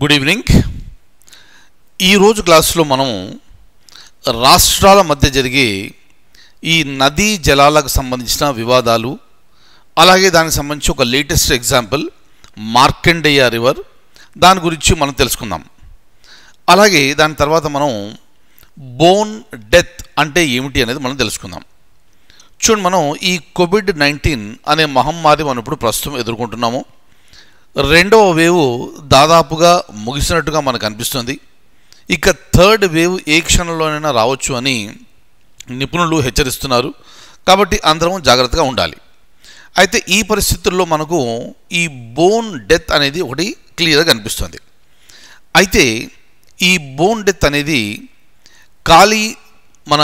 good evening ఈరోజు క్లాసులో మనం రాష్ట్రాల మధ్య జరిగే ఈ నదీ జలాలకు సంబంధించిన వివాదాలు అలాగే దానికి సంబంధించి ఒక లేటెస్ట్ ఎగ్జాంపుల్ మార్కండేయ రివర్ దాని గురించి మనం తెలుసుకుందాం అలాగే దాని తర్వాత మనం బోన్ డెత్ అంటే ఏమిటి అనేది మనం తెలుసుకుందాం చూడండి మనం ఈ కోవిడ్ నైన్టీన్ అనే మహమ్మారి మనం ఇప్పుడు ప్రస్తుతం ఎదుర్కొంటున్నాము రెండవ వేవ్ దాదాపుగా ముగిసినట్టుగా మనకు అనిపిస్తుంది ఇక థర్డ్ వేవ్ ఏ క్షణంలోనైనా రావచ్చు అని నిపుణులు హెచ్చరిస్తున్నారు కాబట్టి అందరం జాగ్రత్తగా ఉండాలి అయితే ఈ పరిస్థితుల్లో మనకు ఈ బోన్ డెత్ అనేది ఒకటి క్లియర్గా కనిపిస్తుంది అయితే ఈ బోన్ డెత్ అనేది ఖాళీ మన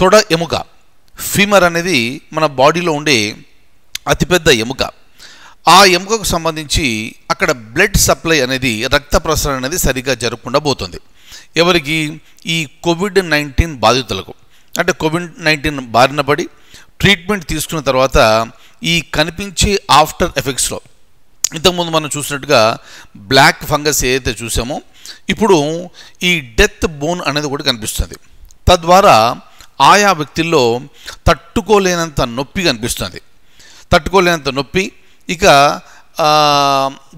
తొడ ఎముక ఫీమర్ అనేది మన బాడీలో ఉండే అతిపెద్ద ఎముక ఆ ఎముకకు సంబంధించి అక్కడ బ్లడ్ సప్లై అనేది రక్త ప్రసరణ అనేది సరిగ్గా జరగకుండా పోతుంది ఎవరికి ఈ కోవిడ్ నైన్టీన్ బాధితులకు అంటే కోవిడ్ నైన్టీన్ బారిన పడి ట్రీట్మెంట్ తీసుకున్న తర్వాత ఈ కనిపించే ఆఫ్టర్ ఎఫెక్ట్స్లో ఇంతకుముందు మనం చూసినట్టుగా బ్లాక్ ఫంగస్ ఏదైతే చూసామో ఇప్పుడు ఈ డెత్ బోన్ అనేది కూడా కనిపిస్తుంది తద్వారా ఆయా వ్యక్తుల్లో తట్టుకోలేనంత నొప్పి కనిపిస్తుంది తట్టుకోలేనంత నొప్పి ఇక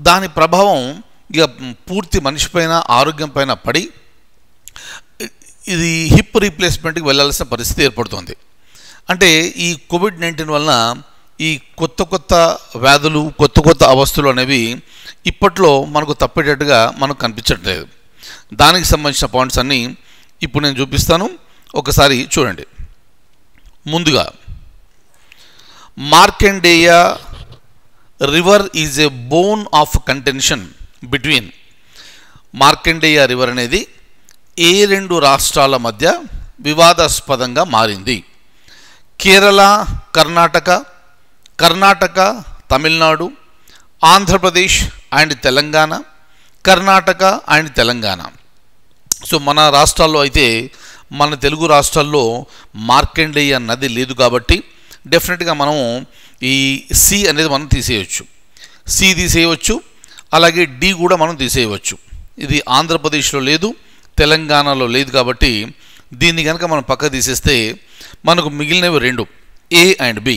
దాని ప్రభావం ఇక పూర్తి మనిషి పైన ఆరోగ్యం పైన పడి ఇది హిప్ రీప్లేస్మెంట్కి వెళ్ళాల్సిన పరిస్థితి ఏర్పడుతుంది అంటే ఈ కోవిడ్ నైన్టీన్ వలన ఈ కొత్త కొత్త వ్యాధులు కొత్త కొత్త అవస్థలు అనేవి ఇప్పట్లో మనకు తప్పేటట్టుగా మనకు కనిపించట్లేదు దానికి సంబంధించిన పాయింట్స్ అన్నీ ఇప్పుడు నేను చూపిస్తాను ఒకసారి చూడండి ముందుగా Markandeya river is a bone of contention between Markandeya river అనేది ఏ రెండు రాష్ట్రాల మధ్య వివాదాస్పదంగా మారింది Kerala Karnataka Karnataka Tamil Nadu Andhra Pradesh and Telangana Karnataka and Telangana so మన రాష్ట్రాల్లో అయితే మన తెలుగు రాష్ట్రాల్లో మార్కండేయ నది లేదు కాబట్టి డెఫినెట్గా మనము ఈ సి అనేది మనం తీసేయచ్చు సి తీసేయవచ్చు అలాగే డి కూడా మనం తీసేయవచ్చు ఇది ఆంధ్రప్రదేశ్లో లేదు తెలంగాణలో లేదు కాబట్టి దీన్ని కనుక మనం పక్క తీసేస్తే మనకు మిగిలినవి రెండు ఏ అండ్ బి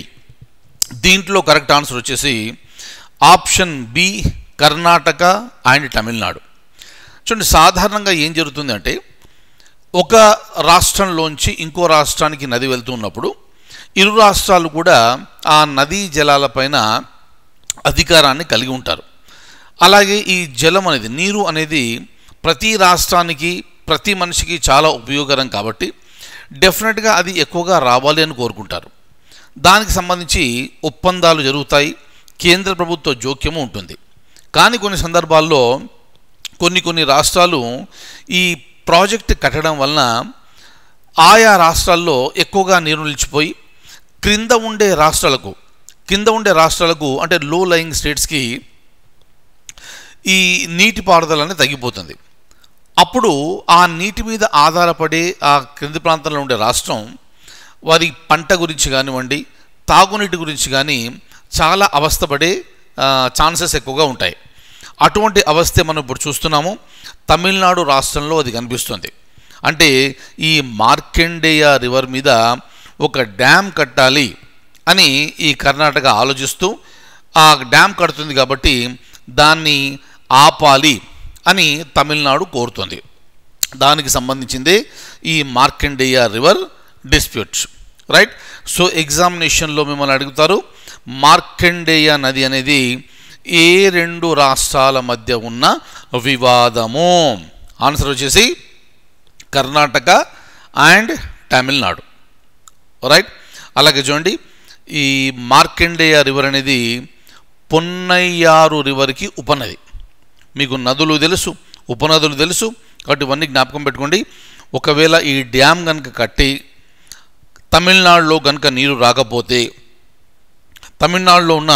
దీంట్లో కరెక్ట్ ఆన్సర్ వచ్చేసి option B Karnataka and Tamil Nadu చూడండి సాధారణంగా ఏం జరుగుతుంది అంటే ఒక రాష్ట్రంలోంచి ఇంకో రాష్ట్రానికి నది వెళ్తున్నప్పుడు ఇరు రాష్ట్రాలు కూడా ఆ నదీ జలాలపైన అధికారాన్ని కలిగి ఉంటారు అలాగే ఈ జలం అనేది నీరు అనేది ప్రతి రాష్ట్రానికి ప్రతి మనిషికి చాలా ఉపయోగకరం కాబట్టి డెఫినెట్గా అది ఎక్కువగా రావాలి అని కోరుకుంటారు దానికి సంబంధించి ఒప్పందాలు జరుగుతాయి కేంద్ర ప్రభుత్వ జోక్యము ఉంటుంది కానీ కొన్ని సందర్భాల్లో కొన్ని కొన్ని రాష్ట్రాలు ఈ ప్రాజెక్ట్ కట్టడం వలన ఆయా రాష్ట్రాల్లో ఎక్కువగా నీరు నిలిచిపోయి క్రింద ఉండే రాష్ట్రాలకు కింద ఉండే రాష్ట్రాలకు అంటే లో లయింగ్ స్టేట్స్కి ఈ పారుదల అనేది తగ్గిపోతుంది అప్పుడు ఆ నీటి మీద ఆధారపడే ఆ క్రింది ప్రాంతంలో ఉండే రాష్ట్రం వారి పంట గురించి కానివ్వండి తాగునీటి గురించి కానీ చాలా అవస్థపడే ఛాన్సెస్ ఎక్కువగా ఉంటాయి అటువంటి అవస్థ మనం ఇప్పుడు చూస్తున్నాము తమిళనాడు రాష్ట్రంలో అది కనిపిస్తుంది అంటే ఈ మార్కెండేయ రివర్ మీద ఒక డ్యామ్ కట్టాలి అని ఈ కర్ణాటక ఆలోచిస్తూ ఆ డ్యామ్ కడుతుంది కాబట్టి దాన్ని ఆపాలి అని తమిళనాడు కోరుతుంది దానికి సంబంధించింది ఈ Markandeya river disputes right so ఎగ్జామినేషన్లో మిమ్మల్ని అడుగుతారు మార్కండేయ నది అనేది ఏ రెండు రాష్ట్రాల మధ్య ఉన్న వివాదము ఆన్సర్ వచ్చేసి కర్ణాటక అండ్ తమిళనాడు రైట్ అలాగే చూడండి ఈ మార్కండేయ రివర్ అనేది పొన్నయ్యారు రివర్కి ఉపనది మీకు నదులు తెలుసు ఉపనదులు తెలుసు కాబట్టి ఇవన్నీ జ్ఞాపకం పెట్టుకోండి ఒకవేళ ఈ డ్యామ్ కనుక కట్టి తమిళనాడులో కనుక నీరు రాకపోతే తమిళనాడులో ఉన్న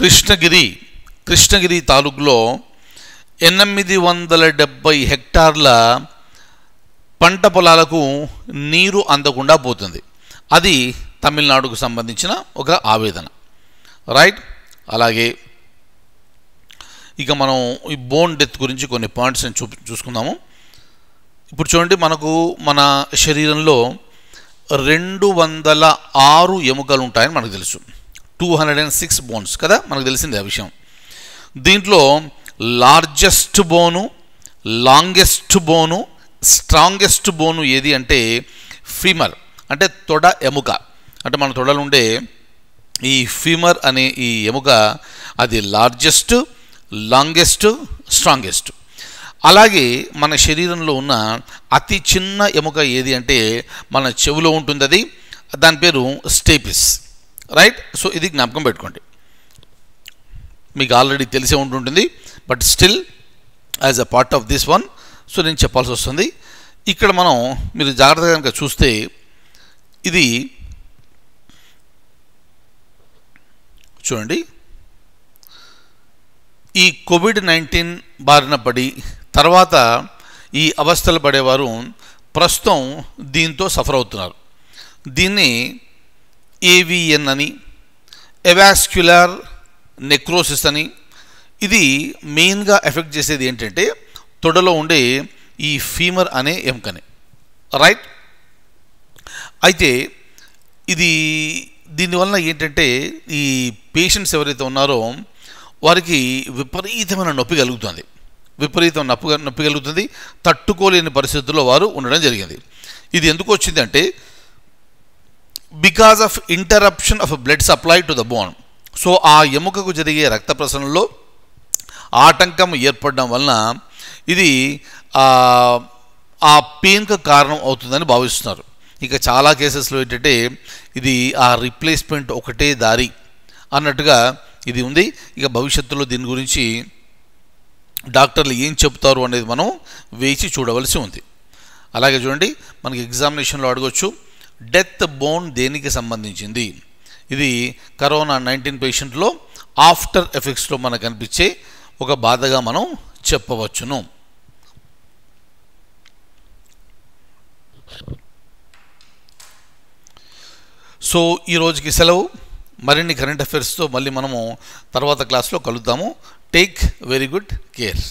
కృష్ణగిరి కృష్ణగిరి తాలూకులో ఎనిమిది వందల డెబ్భై హెక్టార్ల పంట పొలాలకు నీరు అందకుండా పోతుంది అది తమిళనాడుకు సంబంధించిన ఒక ఆవేదన రైట్ అలాగే ఇక మనం ఈ బోన్ డెత్ గురించి కొన్ని పాయింట్స్ చూ చూసుకుందాము ఇప్పుడు చూడండి మనకు మన శరీరంలో రెండు వందల ఆరు ఎముకలు ఉంటాయని మనకు తెలుసు two hundred and six bones కదా మనకు తెలిసింది ఆ విషయం దీంట్లో లార్జెస్ట్ బోను లాంగెస్ట్ బోను స్ట్రాంగెస్ట్ బోను ఏది అంటే ఫీమర్ అంటే తొడ ఎముక అంటే మన తొడలు ఉండే ఈ ఫీమర్ అనే ఈ ఎముక అది లార్జెస్ట్ లాంగెస్ట్ స్ట్రాంగెస్ట్ అలాగే మన శరీరంలో ఉన్న అతి చిన్న ఎముక ఏది అంటే మన చెవిలో ఉంటుంది అది దాని పేరు స్టేపిస్ రైట్ సో ఇది జ్ఞాపకం పెట్టుకోండి మీకు ఆల్రెడీ తెలిసే ఉంటుంటుంది but still as a part of this one so నేను చెప్పాల్సి వస్తుంది ఇక్కడ మనం మీరు జాగ్రత్తగా కనుక చూస్తే ఇది చూడండి ఈ కోవిడ్ నైన్టీన్ బారిన పడి తర్వాత ఈ అవస్థలు పడేవారు ప్రస్తుతం దీంతో సఫర్ అవుతున్నారు దీన్ని ఏవిఎన్ అని ఎవాస్క్యులర్ నెక్రోసిస్ అని ఇది మెయిన్గా ఎఫెక్ట్ చేసేది ఏంటంటే తొడలో ఉండే ఈ ఫీమర్ అనే ఎముకని రైట్ అయితే ఇది దీనివల్ల ఏంటంటే ఈ పేషెంట్స్ ఎవరైతే ఉన్నారో వారికి విపరీతమైన నొప్పి కలుగుతుంది విపరీతం నొప్పి నొప్పి కలుగుతుంది తట్టుకోలేని పరిస్థితుల్లో వారు ఉండడం జరిగింది ఇది ఎందుకు వచ్చింది అంటే because of interruption of blood supply to the bone so ఆ ఎముకకు జరిగే రక్త ప్రసరణలో ఆటంకం ఏర్పడడం వలన ఇది ఆ పెయిన్కు కారణం అవుతుందని భావిస్తున్నారు ఇక చాలా కేసెస్లో ఏంటంటే ఇది ఆ రీప్లేస్మెంట్ ఒకటే దారి అన్నట్టుగా ఇది ఉంది ఇక భవిష్యత్తులో దీని గురించి డాక్టర్లు ఏం చెప్తారు అనేది మనం వేచి చూడవలసి ఉంది అలాగే చూడండి మనకి ఎగ్జామినేషన్లో అడగవచ్చు డెత్ బోన్ దేనికి సంబంధించింది ఇది కరోనా నైన్టీన్ పేషెంట్లో ఆఫ్టర్ ఎఫెక్ట్స్లో మనకు కనిపించే ఒక బాధగా మనం చెప్పవచ్చును సో ఈ రోజుకి సెలవు మరిన్ని కరెంట్ అఫైర్స్తో మళ్ళీ మనము తర్వాత క్లాస్లో కలుద్దాము టేక్ వెరీ గుడ్ కేర్